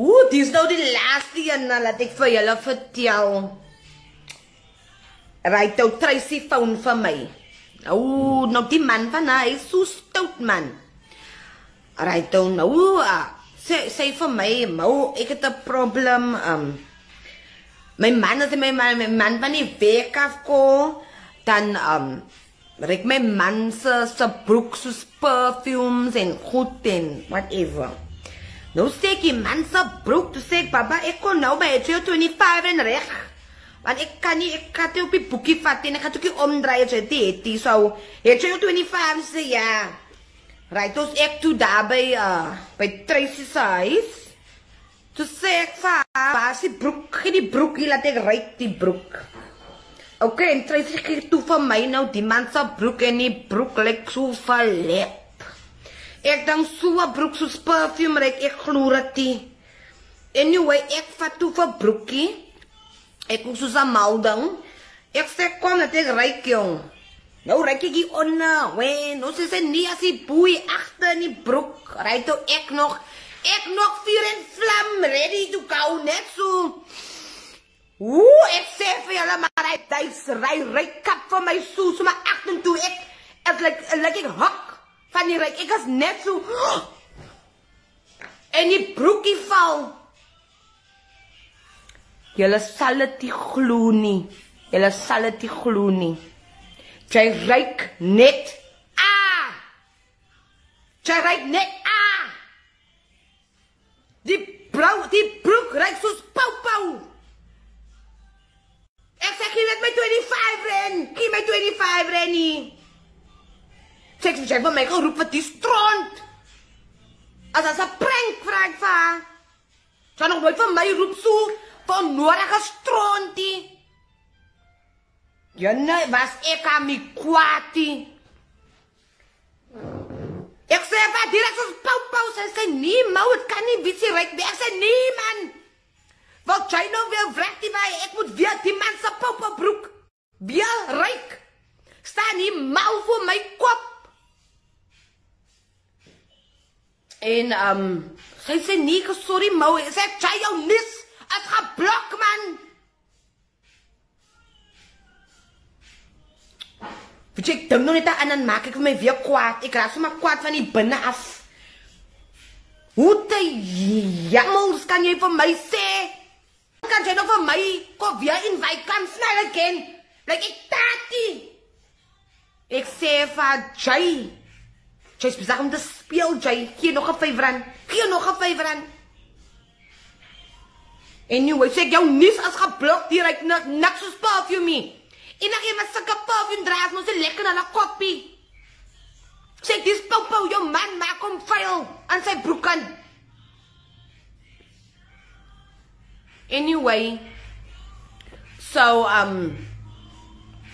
Oeh, dit is nou die laatste ene, laat ek vir julle vertel. Rijt ou Tracy Foun vir my. Oeh, nou, nou die man van haar, hy is so stout man. Rijt ou nou, eh, sê, sê vir my, mou, ek het een probleem. Um, my man is my man, my man van die week afkom, dan um, rek my man sy broek soos perfumes en goed en whatever. Nou sê ek die man sal broek, toe sê ek, baba, ek kon nou by 325 en reg. Want ek kan nie, ek kan dit op die boekie vat en ek gaan toekie omdraai, so het die het die, so, het 325 sê, ja. Right, toos ek toe daar by, eh, by Tracy sy huis, toe sê ek, baba, sê broek, gee die broek hier, laat ek ruik die broek. Oké, en Tracy gee toe van my nou die man sal broek en die broek lyk so verlek. Ek dan so 'n broek soos parfum reik, ek glo dit. Anyway, ek vat toe vir broekie. Ek kom soos 'n maudang. Ek sê kom net ek reik jong. Nou reik ek hier onna. Wen, nou sê sy nie as jy boei agter in die broek. Ry toe ek nog. Ek nog vuur en vlam ready to go net so. Ooh, ek sê vir julle maar hy tyds ry ry kap vir my soos so my agtertoe ek ek lyk like, like ek hak van die ryk. Ek was net so en die broekie val. Julle sal dit glo nie. Julle sal dit glo nie. Jy ryk net a. Jy ryk net a. Die blou, die broek ryk seks, jy wil my geroep wat die strand. As as 'n prank vraag va. Jy nog nooit van my roep so van nodige strandie. Jy nou was ek aan my kwati. Ek sê pa direk so pou pou sê sê nee mou, dit kan nie bietjie reg wees. Ek sê nee man. Wat jy nou weer vrek die my, ek moet weer die man se pa En um sy sê nee, sorry Mou, is ek jy jou nis? Ek gaan blok man. Wie check dan nou net aan en maak ek vir my weer kwaad. Ek raak sommer kwaad van die binne af. Hoe te jammels kan jy vir my sê? Kan jy nou vir my kom weer invite kan snel again? Like ek tatie. Ek sê vir jy. Jy's besig om dit speel jy. Gee nog 'n 5 rand. Gee nog 'n 5 rand. En nou, ek sê jou nuus as geblok hier uit nik nik so spaar vir my. Enige mens sukkel pap en draas mos lekker aan 'n koppie. Sê dis pou pou jou man maak hom vuil aan sy broekkant. Anyway. So um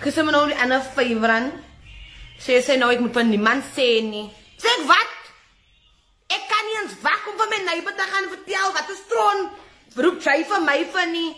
kusemonou en 'n favorite. Sê sê nou ek moet van die man sê nie. Sê wat? kom van my neighbor te gaan vertel wat is tron. Roep jy vir my van nie?